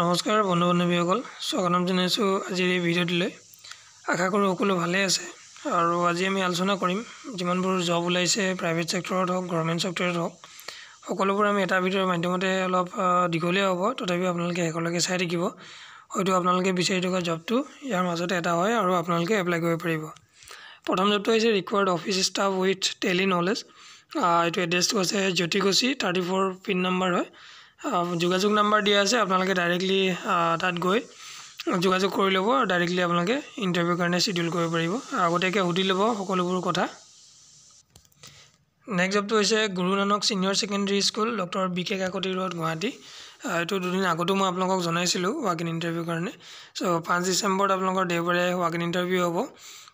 নমস্কাৰ বন্ধু বান্ধৱীসকল স্বাগতম জনাইছোঁ আজিৰ এই ভিডিঅ'টোলৈ আশা কৰোঁ সকলো ভালে আছে আৰু আজি আমি আলোচনা কৰিম যিমানবোৰ জব ওলাইছে প্ৰাইভেট ছেক্টৰত হওক গভৰ্ণমেণ্ট ছেক্টৰত হওক সকলোবোৰ আমি এটা ভিডিঅ'ৰ মাধ্যমতে অলপ দীঘলীয়া হ'ব তথাপিও আপোনালোকে শেষলৈকে চাই থাকিব হয়তো আপোনালোকে বিচাৰি থকা জবটো ইয়াৰ মাজতে এটা হয় আৰু আপোনালোকে এপ্লাই কৰিব পাৰিব প্ৰথম জবটো হৈছে required office staff with Tally knowledge এইটো এড্ৰেছটো আছে Jyotikuchi thirty four pin number হয় যোগাযোগ নাম্বাৰ দিয়া আছে আপোনালোকে ডাইৰেক্টলি তাত গৈ যোগাযোগ কৰি ল'ব আৰু ডাইৰেক্টলি আপোনালোকে ইণ্টাৰভিউৰ কাৰণে চিডিউল কৰিব পাৰিব আগতীয়াকৈ সুধি ল'ব সকলোবোৰ কথা নেক্সট জবটো হৈছে Guru Nanak senior secondary school doctor B K Kakati road Guwahati এইটো দুদিন আগতো মই আপোনালোকক জনাইছিলোঁ ৱাক ইন ইণ্টাৰভিউৰ কাৰণে চ' পাঁচ ডিচেম্বৰত আপোনালোকৰ দেওবাৰে ৱাক ইন ইণ্টাৰভিউ হ'ব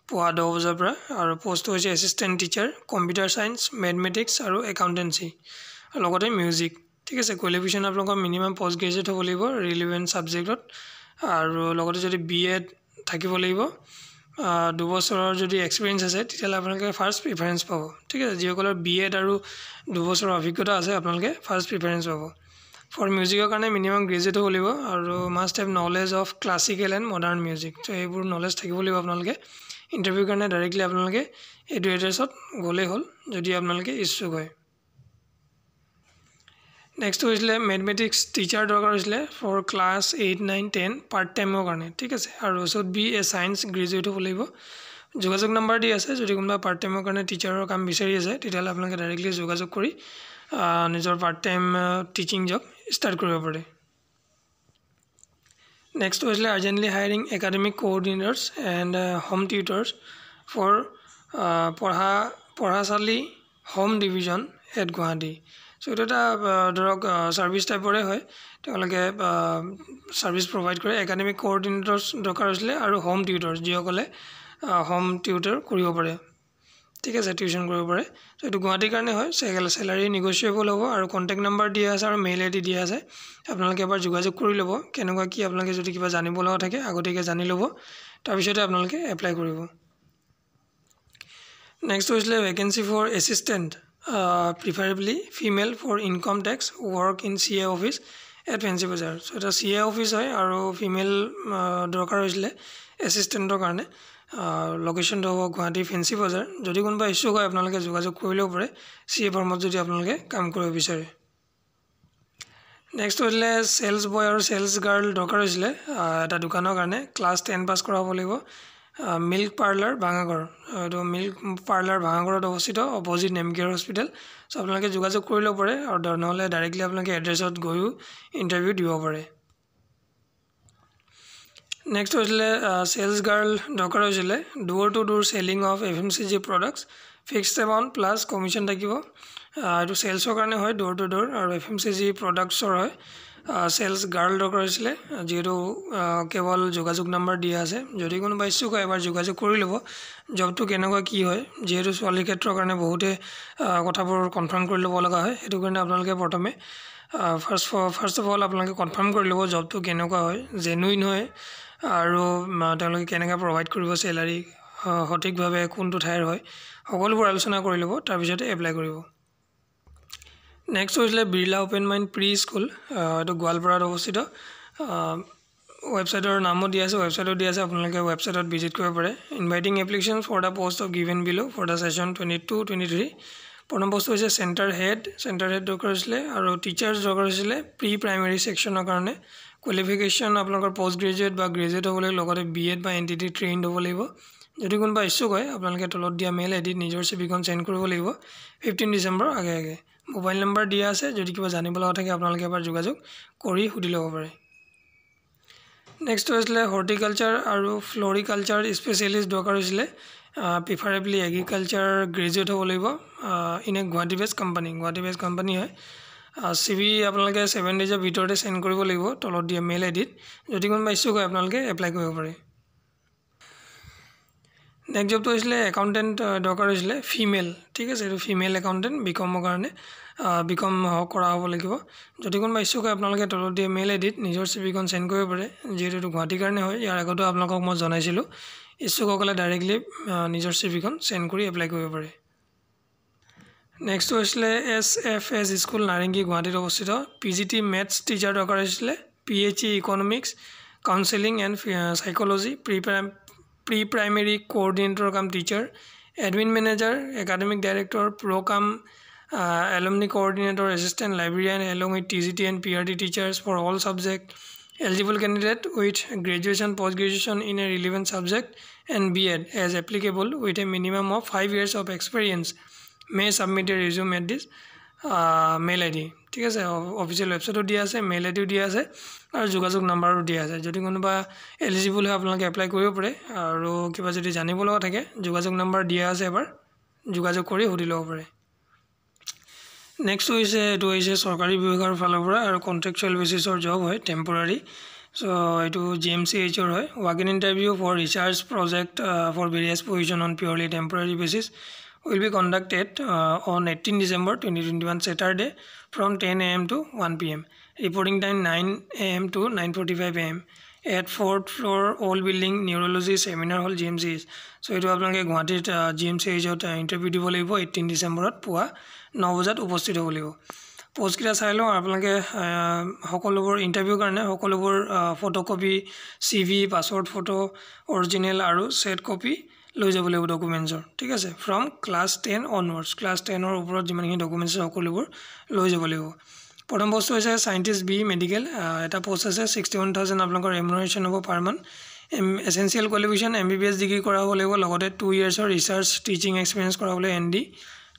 পুৱা দহ বজাৰ পৰা আৰু পষ্টটো হৈছে assistant teacher computer science mathematics আৰু একাউণ্টেঞ্চি লগতে মিউজিক ঠিক আছে কোৱালিফিকেশ্যন আপোনালোকৰ মিনিমাম পষ্ট গ্ৰেজুৱেট হ'ব লাগিব ৰিলিভেণ্ট ছাবজেক্টত আৰু লগতে যদি বি এড থাকিব লাগিব দুবছৰৰ যদি এক্সপিৰিয়েঞ্চ আছে তেতিয়াহ'লে আপোনালোকে ফাৰ্ষ্ট প্ৰিফাৰেঞ্চ পাব ঠিক আছে যিসকলৰ বি এড আৰু দুবছৰৰ অভিজ্ঞতা আছে আপোনালোকে ফাৰ্ষ্ট প্ৰিফাৰেঞ্চ পাব ফৰ মিউজিকৰ কাৰণে মিনিমাম গ্ৰেজুৱেট হ'ব লাগিব আৰু must have knowledge of classical and modern music ত' এইবোৰ নলেজ থাকিব লাগিব আপোনালোকে ইণ্টাৰভিউৰ কাৰণে ডাইৰেক্টলি আপোনালোকে এইটো এড্ৰেছত গ'লেই হ'ল যদি আপোনালোকে ইচ্ছুক হয় নেক্সট হৈছিলে মেথমেটিক্স টিচাৰ দৰকাৰ হৈছিলে for class eight nine ten part টাইমৰ কাৰণে ঠিক আছে আৰু ওচৰত বি এ চায়েন্স গ্ৰেজুৱেট হ'ব লাগিব যোগাযোগ নাম্বাৰ দি আছে যদি কোনোবা পাৰ্ট টাইমৰ কাৰণে টিচাৰৰ কাম বিচাৰি আছে তেতিয়াহ'লে আপোনালোকে ডাইৰেক্টলি যোগাযোগ কৰি নিজৰ part time teaching job start কৰিব পাৰে নেক্সট হৈছিলে urgently hiring academic coordinators and home tutors for পঢ়া পঢ়াচালী home division at Guwahati so' এইটো এটা ধৰক ছাৰ্ভিচ টাইপৰে হয় তেওঁলোকে ছাৰ্ভিচ প্ৰভাইড কৰে একাডেমিক কোঅৰ্ডিনেটৰ্ছ দৰকাৰ হৈছিলে আৰু হোম টিউটৰ যিসকলে হোম টিউটৰ কৰিব পাৰে ঠিক আছে টিউশ্যন কৰিব পাৰে চ' এইটো গুৱাহাটীৰ কাৰণে হয় চেগেল চেলাৰী নিগচিয়েবল হ'ব আৰু কণ্টেক্ট নাম্বাৰ দিয়া আছে আৰু মেইল আই ডি দিয়া আছে আপোনালোকে এবাৰ যোগাযোগ কৰি ল'ব কেনেকুৱা কি আপোনালোকে যদি কিবা জানিব লগা থাকে আগতীয়াকৈ জানি ল'ব তাৰপিছতে আপোনালোকে এপ্লাই কৰিব নেক্সট হৈছিলে vacancy for assistant preferably female for income tax work in C A office at Fancy Bazar so' এটা চি এ অফিচ হয় আৰু ফিমেল uh, দৰকাৰ হৈছিলে এচিষ্টেণ্টৰ কাৰণে লোকেশ্যনটো uh, হ'ব গুৱাহাটী ফেঞ্চি বজাৰ যদি কোনোবা ইচ্যু হয় আপোনালোকে যোগাযোগ কৰি ল'ব পাৰে চি এ ফৰ্মত যদি আপোনালোকে কাম কৰিব বিচাৰে নেক্সট হৈছিলে চেলছ বয় আৰু চেলছ গাৰ্ল দৰকাৰ হৈছিলে uh, এটা দোকানৰ কাৰণে ক্লাছ টেন পাছ কৰা হ'ব লাগিব মিল্ক পাৰ্লাৰ ভাঙাগড় এইটো মিল্ক পাৰ্লাৰ ভাঙাগড়ত অৱস্থিত opposite Nemcare hospital so' আপোনালোকে যোগাযোগ কৰি ল'ব পাৰে আৰু নহ'লে ডাইৰেক্টলি আপোনালোকে এড্ৰেছত গৈও ইণ্টাৰভিউ দিব পাৰে নেক্সট হৈছিলে চেলছ গাৰ্ল দৰকাৰ হৈছিলে door to door selling of F M C G products fix amount plus commission থাকিব এইটো চেলছৰ কাৰণে হয় ডোৰ টু ডোৰ আৰু এফ এম চি জি প্ৰডাক্টছৰ হয় চেলছ গাৰ্লড কৰিছিলে যিহেতু কেৱল যোগাযোগ নাম্বাৰ দিয়া আছে যদি কোনোবা ইচ্ছুক হয় এবাৰ যোগাযোগ কৰি ল'ব জবটো কেনেকুৱা কি হয় যিহেতু ছোৱালীৰ ক্ষেত্ৰৰ কাৰণে বহুতে কথাবোৰ কনফাৰ্ম কৰি ল'ব লগা হয় সেইটো কাৰণে আপোনালোকে প্ৰথমে ফাৰ্ষ্ট ফাৰ্ষ্ট অফ অল আপোনালোকে কনফাৰ্ম কৰি ল'ব জবটো কেনেকুৱা হয় জেনুইন হয় আৰু তেওঁলোকে কেনেকৈ প্ৰভাইড কৰিব চেলাৰী সঠিকভাৱে কোনটো ঠাইৰ হয় সকলোবোৰ আলোচনা কৰি ল'ব তাৰপিছতে এপ্লাই কৰিব নেক্সট হৈছিলে Birla open mind pre school এইটো গোৱালপাৰাত অৱস্থিত ৱেবছাইটৰ নামো দিয়া আছে ৱেবছাইটো দিয়া আছে আপোনালোকে ৱেবছাইটত ভিজিট কৰিব পাৰে inviting application for the post of given below for the session twenty two twenty three প্ৰথম বস্তু হৈছে চেণ্টাৰ হেড চেণ্টাৰ হেড দৰকাৰ হৈছিলে আৰু টিচাৰ্ছ দৰকাৰ হৈছিলে প্ৰি প্ৰাইমেৰী ছেকশ্যনৰ কাৰণে কোৱালিফিকেশ্যন আপোনালোকৰ পষ্ট গ্ৰেজুৱেট বা গ্ৰেজুৱেট হ'ব লাগিব লগতে বি এড বা এন টি টি ট্ৰেইন হ'ব লাগিব যদি কোনোবা ইচ্ছুক হয় আপোনালোকে তলত দিয়া মেইল এডিত নিজৰ চিভিখন চেণ্ড কৰিব লাগিব ফিফটিন ডিচেম্বৰৰ আগে আগে মোবাইল নম্বৰ দিয়া আছে যদি কিবা জানিব লগা থাকে আপোনালোকে এবাৰ যোগাযোগ কৰি সুধি ল'ব পাৰে নেক্সট হৈছিলে হৰ্টিকালচাৰ আৰু ফ্ল'ৰিকালচাৰ স্পেচিয়েলিষ্ট দৰকাৰ হৈছিলে প্ৰিফাৰেবলি এগ্ৰিকালচাৰ গ্ৰেজুৱেট হ'ব লাগিব in a Guwahati best company Guwahati best company হয় চি ভি আপোনালোকে ছেভেন ডেইজৰ ভিতৰতে চেণ্ড কৰিব লাগিব তলত দিয়া মেইল আইডিত যদি কোনোবা ইচ্ছুক হয় আপোনালোকে এপ্লাই কৰিব পাৰে নেক্সট জবটো হৈছিলে একাউণ্টেণ্ট দৰকাৰ হৈছিলে ফিমেল ঠিক আছে এইটো ফিমেল একাউণ্টেণ্ট বিকমৰ কাৰণে বিকম কৰা হ'ব লাগিব যদি কোনোবা ইচ্ছুক হয় আপোনালোকে তলত দিয়ে মেইল এডিত নিজৰ চিভিখন চেণ্ড কৰিব পাৰে যিহেতু এইটো গুৱাহাটীৰ কাৰণে হয় ইয়াৰ আগতেও আপোনালোকক মই জনাইছিলোঁ ইচ্ছুকসকলে ডাইৰেক্টলি নিজৰ চিভিখন চেণ্ড কৰি এপ্লাই কৰিব পাৰে নেক্সটটো হৈছিলে S F S school Narengi গুৱাহাটীত অৱস্থিত P G T maths teacher দৰকাৰ হৈছিলে P H E economics counselling and psychology pre pre-primary coordinator cum teacher, admin manager, academic director, pro cum uh, alumni coordinator, assistant librarian along with TCT and PRD teachers for all subject, eligible candidate with graduation, post-graduation in a relevant subject and BEd as applicable with a minimum of 5 years of experience may submit a resume at this mail I D ঠিক আছে official ৱেবছাইটো দিয়া আছে mail আই ডিও দিয়া আছে আৰু যোগাযোগ নাম্বাৰো দিয়া আছে যদি কোনোবা এলিজিবল হয় আপোনালোকে এপ্লাই কৰিব পাৰে আৰু কিবা যদি জানিব লগা থাকে যোগাযোগ নাম্বাৰ দিয়া আছে এবাৰ যোগাযোগ কৰি সুধি ল'ব পাৰে নেক্সট হৈছে এইটো হৈছে চৰকাৰী বিভাগৰ ফালৰ পৰা আৰু কণ্ট্ৰেকচুৱেল বেচিছৰ জব হয় টেম্পৰাৰী ছ' এইটো জি এম চি এইচৰ হয় walk in interview for research project for various position on purely temporary basis will be conducted uh, on 18 December 2021 Saturday from 10 a.m. to 1 p.m. Reporting time 9 a.m. to 9.45 a.m. At fourth floor old building neurology seminar hall GMC. So it will be a GMC uh, interview to 18 December at Pua, Novozat Uposti Dolio. পোষ্টকেইটা চাই লওঁ আপোনালোকে সকলোবোৰ interview কাৰণে সকলোবোৰ photocopy C V password photo original আৰু set copy লৈ যাব লাগিব ডকুমেণ্টছৰ ঠিক আছে from class ten onwards class টেনৰ ওপৰত যিমানখিনি ডকুমেণ্টছ আছে সকলোবোৰ লৈ যাব লাগিব প্ৰথম বস্তু হৈছে চাইণ্টিষ্ট বি মেডিকেল এটা পষ্ট আছে ছিক্সটি ওৱান থাউজেণ্ড আপোনালোকৰ ৰেমুনাৰেশ্যন হ'ব per month M essential qualification M B B S degree কৰা হ'ব লাগিব লগতে টু ইয়াৰ্ছৰ ৰিচাৰ্চ টিচিং এক্সপিৰিয়েঞ্চ কৰাবলৈ এন ডি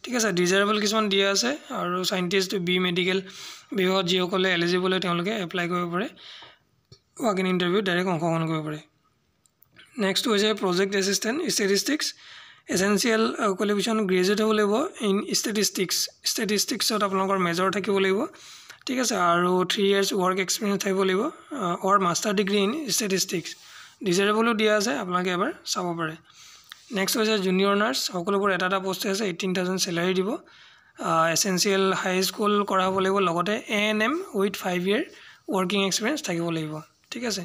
ঠিক আছে ডিজাৰেবল কিছুমান দিয়া আছে আৰু চাইণ্টিষ্ট বি মেডিকেল বিভাগত যিসকলে এলিজিবল হয় তেওঁলোকে এপ্লাই কৰিব পাৰে ৱাক ইন ইণ্টাৰভিউ ডাইৰেক্ট অংশগ্ৰহণ কৰিব পাৰে নেক্সট হৈছে project assistant statistics essential qualification graduate হ'ব লাগিব ইন ষ্টেটিষ্টিক্স ষ্টেটিষ্টিক্সত আপোনালোকৰ মেজৰ থাকিব লাগিব ঠিক আছে আৰু থ্ৰী ইয়াৰ্ছ ৱৰ্ক এক্সপিৰিয়েঞ্চ থাকিব লাগিব or master degree in statistics ডিজাৰেবলো দিয়া আছে আপোনালোকে এবাৰ চাব পাৰে নেক্সট হৈছে জুনিয়ৰ নাৰ্ছ সকলোবোৰ এটা এটা পষ্টে আছে এইটিন থাউজেণ্ড চেলাৰী দিব এচেঞ্চিয়েল হাই স্কুল কৰা হ'ব লাগিব লগতে A N M with five year working experience থাকিব লাগিব ঠিক আছে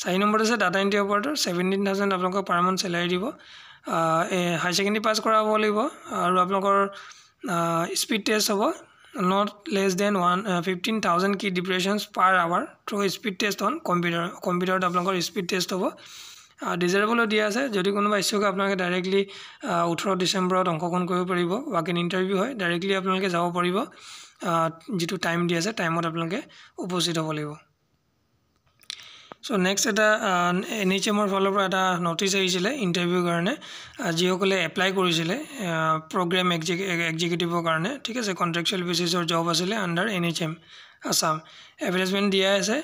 চাৰি নম্বৰত আছে data entry operator seventeen thousand আপোনালোকৰ পাৰ মান্থ চেলাৰি দিব হায়াৰ ছেকেণ্ডেৰী পাছ কৰা হ'ব লাগিব আৰু আপোনালোকৰ স্পীড টেষ্ট হ'ব not less than one fifteen thousand key depressions per hour through speed test হ'ল কম্পিউটাৰ কম্পিউটাৰত আপোনালোকৰ স্পীড টেষ্ট হ'ব ডিজাৰেবলো দিয়া আছে যদি কোনোবা ইচ্ছুক আপোনালোকে ডাইৰেক্টলি ওঠৰ ডিচেম্বৰত অংশগ্ৰহণ কৰিব পাৰিব ৱাক ইন ইণ্টাৰভিউ হয় ডাইৰেক্টলি আপোনালোকে যাব পাৰিব যিটো টাইম দিয়া আছে টাইমত আপোনালোকে উপস্থিত হ'ব লাগিব চ' নেক্সট এটা এন এইচ এমৰ ফালৰ পৰা এটা ন'টিছ আহিছিলে ইণ্টাৰভিউৰ কাৰণে যিসকলে এপ্লাই কৰিছিলে প্ৰগ্ৰেম এক্সিকি এক্সিকিউটিভৰ কাৰণে ঠিক আছে কণ্ট্ৰেকচুৱেল বেচিছৰ জব আছিলে under N H M Assam advertisement দিয়াই আছে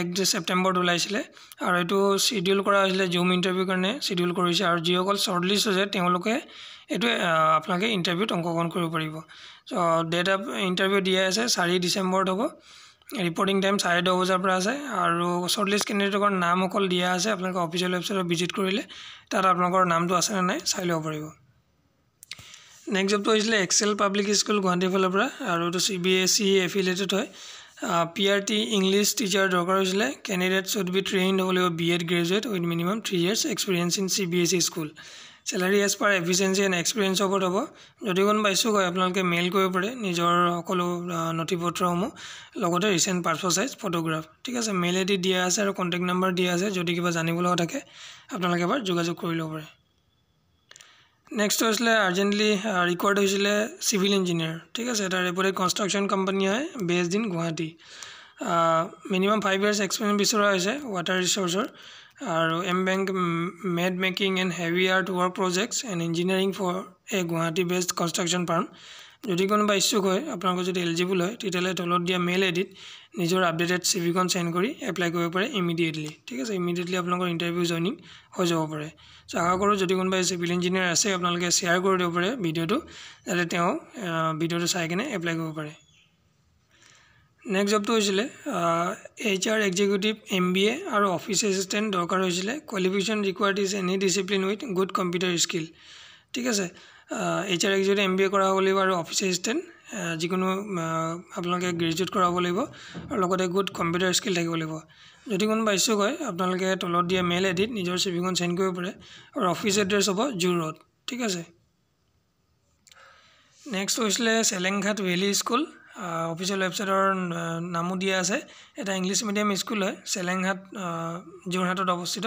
এক ছেপ্টেম্বৰত ওলাইছিলে আৰু এইটো শ্বিডিউল কৰা হৈছিলে জুম ইণ্টাৰভিউৰ কাৰণে শ্বিডিউল কৰিছে আৰু যিসকল শ্বৰ্ট লিষ্ট হৈছে তেওঁলোকে এইটো আপোনালোকে ইণ্টাৰভিউত অংশগ্ৰহণ কৰিব পাৰিব চ' ডেট অফ ইণ্টাৰভিউ দিয়াই আছে চাৰি ডিচেম্বৰত হ'ব ৰিপৰ্টিং টাইম চাৰে দহ বজাৰ পৰা আছে আৰু শ্বৰ্ট লিষ্ট কেণ্ডিডেটৰ নাম অকল দিয়া আছে আপোনালোকে অফিচিয়েল ৱেবছাইটত ভিজিট কৰিলে তাত আপোনালোকৰ নামটো আছেনে নাই চাই ল'ব পাৰিব নেক্সট জবটো হৈছিলে এক্সেল পাব্লিক স্কুল গুৱাহাটী ফালৰ পৰা আৰু এইটো C B S C affiliated হয় P R T English teacher দৰকাৰ হৈছিলে কেণ্ডিডেট শ্বুড বি ট্ৰেইন হ'ব লাগিব B Ed graduate with minimum three years experience in C B S school salary as per efficiency and experience ওপৰত হ'ব যদি কোন পাইছোঁ হয় আপোনালোকে মেইল কৰিব পাৰে নিজৰ সকলো নথি পত্ৰসমূহ লগতে ৰিচেণ্ট পাৰ্চপ চাইজ ফটোগ্ৰাফ ঠিক আছে মেইল আই ডি দিয়া আছে আৰু কণ্টেক্ট নাম্বাৰ দিয়া আছে যদি কিবা জানিব লগা থাকে আপোনালোকে এবাৰ যোগাযোগ কৰি ল'ব পাৰে নেক্সট হৈছিলে আৰ্জেণ্টলি ৰিকোৱাৰ্ড হৈছিলে চিভিল ইঞ্জিনিয়াৰ ঠিক আছে তাৰ এপৰে কনষ্ট্ৰাকশ্যন কোম্পানী হয় best in Guwahati minimum five years experience বিচৰা হৈছে ৱাটাৰ ৰিচৰ্চৰ আৰু embankment making and heavy earth work projects and engineering for a Guwahati best construction firm যদি কোনোবা ইচ্ছুক হয় আপোনালোকৰ যদি এলিজিবল হয় তেতিয়াহ'লে তলত দিয়া মেইল আইডিত নিজৰ আপডেটেড চিভিখন চেণ্ড কৰি এপ্লাই কৰিব পাৰে ইমিডিয়েটলি ঠিক আছে ইমিডিয়েটলি আপোনালোকৰ ইণ্টাৰভিউ জইনিং হৈ যাব পাৰে চ' আশা কৰোঁ যদি কোনোবা চিভিল ইঞ্জিনিয়াৰ আছে আপোনালোকে শ্বেয়াৰ কৰি দিব পাৰে ভিডিঅ'টো যাতে তেওঁ ভিডিঅ'টো চাই কিনে এপ্লাই কৰিব পাৰে নেক্সট জবটো হৈছিলে H R executive M B A আৰু অফিচ এচিষ্টেণ্ট দৰকাৰ হৈছিলে qualification required is any discipline with good computer skill ঠিক আছে H R executive M B A কৰা হ'ব লাগিব আৰু অফিচ এচিষ্টেণ্ট যিকোনো আপোনালোকে গ্ৰেজুৱেট কৰাব লাগিব আৰু লগতে গুড কম্পিউটাৰ স্কিল থাকিব লাগিব যদি কোনোবা ইচ্ছুক হয় আপোনালোকে তলত দিয়া মেইল আইডিত নিজৰ চিভিখন চেণ্ড কৰিব পাৰে আৰু অফিচ এড্ৰেছ হ'ব জু ৰোড ঠিক আছে নেক্সট হৈছিলে চেলেংঘাট ভেলী স্কুল অফিচিয়েল ৱেবছাইটৰ নামো দিয়া আছে এটা ইংলিছ মিডিয়াম স্কুল হয় চেলেংহাট যোৰহাটত অৱস্থিত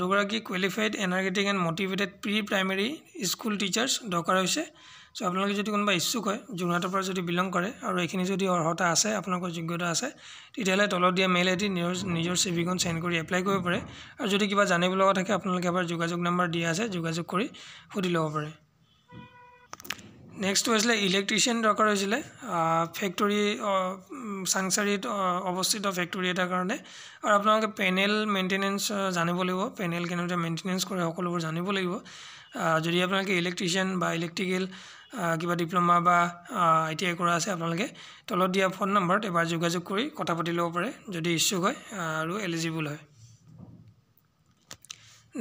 দুগৰাকী qualified energetic and motivated pre primary school teachers দৰকাৰ হৈছে চ' আপোনালোকে যদি কোনোবা ইচ্ছুক হয় যোৰহাটৰ পৰা যদি বিলং কৰে আৰু এইখিনি যদি অৰ্হতা আছে আপোনালোকৰ যোগ্যতা আছে তেতিয়াহ'লে তলত দিয়া মেইল আইডি নিজৰ নিজৰ চিভিখন চেণ্ড কৰি এপ্লাই কৰিব পাৰে আৰু যদি কিবা জানিব লগা থাকে আপোনালোকে এবাৰ যোগাযোগ নাম্বাৰ দিয়া আছে যোগাযোগ কৰি সুধি ল'ব পাৰে নেক্সটটো হৈছিলে ইলেক্ট্ৰিচিয়ান দৰকাৰ হৈছিলে ফেক্টৰী চাংচাৰীত অৱস্থিত ফেক্টৰী এটাৰ কাৰণে আৰু আপোনালোকে পেনেল মেইনটেনেঞ্চ জানিব লাগিব পেনেল কেনেদৰে মেইনটেনেঞ্চ কৰে সকলোবোৰ জানিব লাগিব যদি আপোনালোকে ইলেক্ট্ৰিচিয়ান বা ইলেক্ট্ৰিকেল কিবা ডিপ্ল'মা বা আই টি আই কৰা আছে আপোনালোকে তলত দিয়া ফোন নম্বৰত এবাৰ যোগাযোগ কৰি কথা পাতি ল'ব পাৰে যদি ইচ্ছুক হয় আৰু এলিজিবল হয়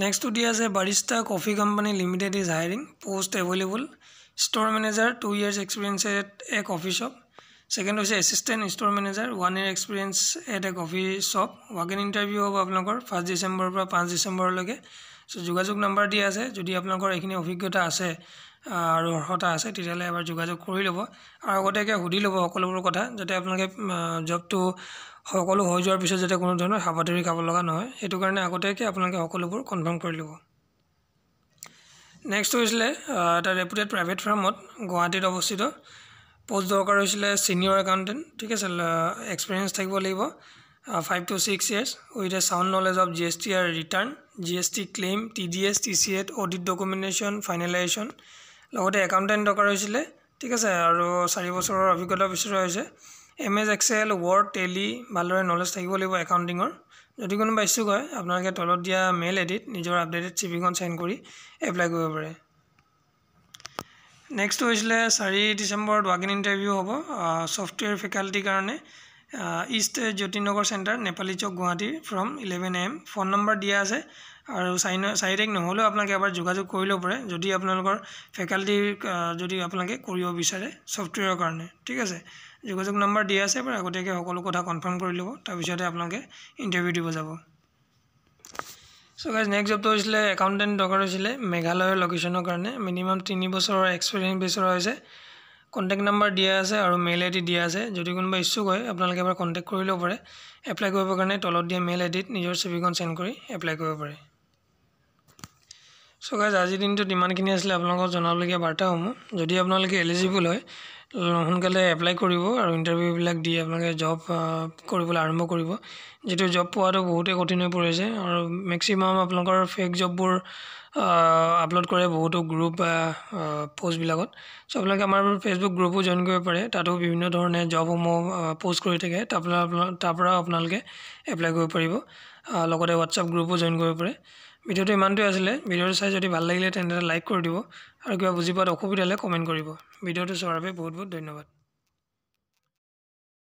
নেক্সটটো দিয়া যে Barista coffee company limited is hiring post available store manager two years experience at a coffee shop second হৈছে assistant store manager one year experience at a coffee shop walk in interview হ'ব আপোনালোকৰ first ডিচেম্বৰৰ পৰা পাঁচ ডিচেম্বৰলৈকে চ' যোগাযোগ number দিয়া আছে যদি আপোনালোকৰ এইখিনি অভিজ্ঞতা আছে আৰু অৰ্হতা আছে তেতিয়াহ'লে এবাৰ যোগাযোগ কৰি ল'ব আৰু আগতীয়াকৈ সুধি ল'ব সকলোবোৰ কথা যাতে আপোনালোকে জবটো সকলো হৈ যোৱাৰ পিছত যাতে কোনো ধৰণৰ হাবাতৰি খাব লগা নহয় সেইটো কাৰণে আগতীয়াকৈ আপোনালোকে সকলোবোৰ কনফাৰ্ম কৰি ল'ব নেক্সট হৈছিলে এটা ৰেপুটেড প্ৰাইভেট ফাৰ্মত গুৱাহাটীত অৱস্থিত পষ্ট দৰকাৰ হৈছিলে ছিনিয়ৰ একাউণ্টেণ্ট ঠিক আছে এক্সপেৰিয়েঞ্চ থাকিব লাগিব five to six years with a sound knowledge of G S T আৰু return G S T claim T D S C Ed audit অডিট ডকুমেণ্টেশ্যন ফাইনেলাইজেশ্যন লগতে একাউণ্টেণ্ট দৰকাৰ হৈছিলে ঠিক আছে আৰু চাৰি বছৰৰ অভিজ্ঞতা বিচৰা হৈছে M S Excel Word Tally ভালদৰে নলেজ থাকিব লাগিব একাউণ্টিঙৰ যদি কোনোবা ইচ্ছুক হয় আপোনালোকে তলত দিয়া মেইল এডিত নিজৰ আপডেটেড চিভিখন চাইন কৰি এপ্লাই কৰিব পাৰে নেক্সট হৈছিলে চাৰি ডিচেম্বৰত ৱাক ইন ইণ্টাৰভিউ হ'ব ছফ্টৱেৰ ফেকাল্টিৰ কাৰণে ইষ্ট জ্যোতিনগৰ চেণ্টাৰ নেপালী চক গুৱাহাটীৰ from eleven M phone number দিয়া আছে আৰু চাৰি ন চাৰি তাৰিখ নহ'লেও আপোনালোকে এবাৰ যোগাযোগ কৰি ল'ব পাৰে যদি আপোনালোকৰ ফেকাল্টিৰ যদি আপোনালোকে কৰিব বিচাৰে ছফ্টৱেৰৰ কাৰণে ঠিক আছে যোগাযোগ নাম্বাৰ দিয়া আছে বাৰু আগতীয়াকৈ সকলো কথা কনফাৰ্ম কৰি ল'ব তাৰপিছতে আপোনালোকে ইণ্টাৰভিউ দিব যাব চ' গাইজ নেক্সট জবটো হৈছিলে একাউণ্টেণ্ট দৰকাৰ হৈছিলে মেঘালয়ৰ লোকেশ্যনৰ কাৰণে মিনিমাম তিনি বছৰৰ এক্সপিৰিয়েঞ্চ বেছৰ হৈছে কণ্টেক্ট নাম্বাৰ দিয়া আছে আৰু মেইল আই ডি দিয়া আছে যদি কোনোবা ইচ্ছুক হয় আপোনালোকে এবাৰ কণ্টেক্ট কৰি ল'ব পাৰে এপ্লাই কৰিবৰ কাৰণে তলত দিয়া মেইল আই ডিত নিজৰ চিভিখন চেণ্ড কৰি এপ্লাই কৰিব পাৰে চ' গাইজ আজিৰ দিনটোত ইমানখিনি আছিলে আপোনালোকক জনাবলগীয়া বাৰ্তাসমূহ যদি আপোনালোকে এলিজিবল হয় সোনকালে এপ্লাই কৰিব আৰু ইণ্টাৰভিউবিলাক দি আপোনালোকে জব কৰিবলৈ আৰম্ভ কৰিব যিটো জব পোৱাটো বহুতেই কঠিন হৈ পৰিছে আৰু মেক্সিমাম আপোনালোকৰ ফেক জববোৰ আপলোড কৰে বহুতো গ্ৰুপ বা পোষ্টবিলাকত চ' আপোনালোকে আমাৰ ফেচবুক গ্ৰুপো জইন কৰিব পাৰে তাতো বিভিন্ন ধৰণে জবসমূহ পোষ্ট কৰি থাকে তাৰপৰা তাৰপৰাও আপোনালোকে এপ্লাই কৰিব পাৰিব লগতে হোৱাটছআপ গ্ৰুপো জইন কৰিব পাৰে ভিডিঅ'টো ইমানটোৱে আছিলে ভিডিঅ'টো চাই যদি ভাল লাগিলে তেন্তে লাইক কৰি দিব আৰু কিবা বুজি পোৱাত অসুবিধা হ'লে কমেণ্ট কৰিব ভিডিঅ'টো চোৱাৰ বাবে বহুত বহুত ধন্যবাদ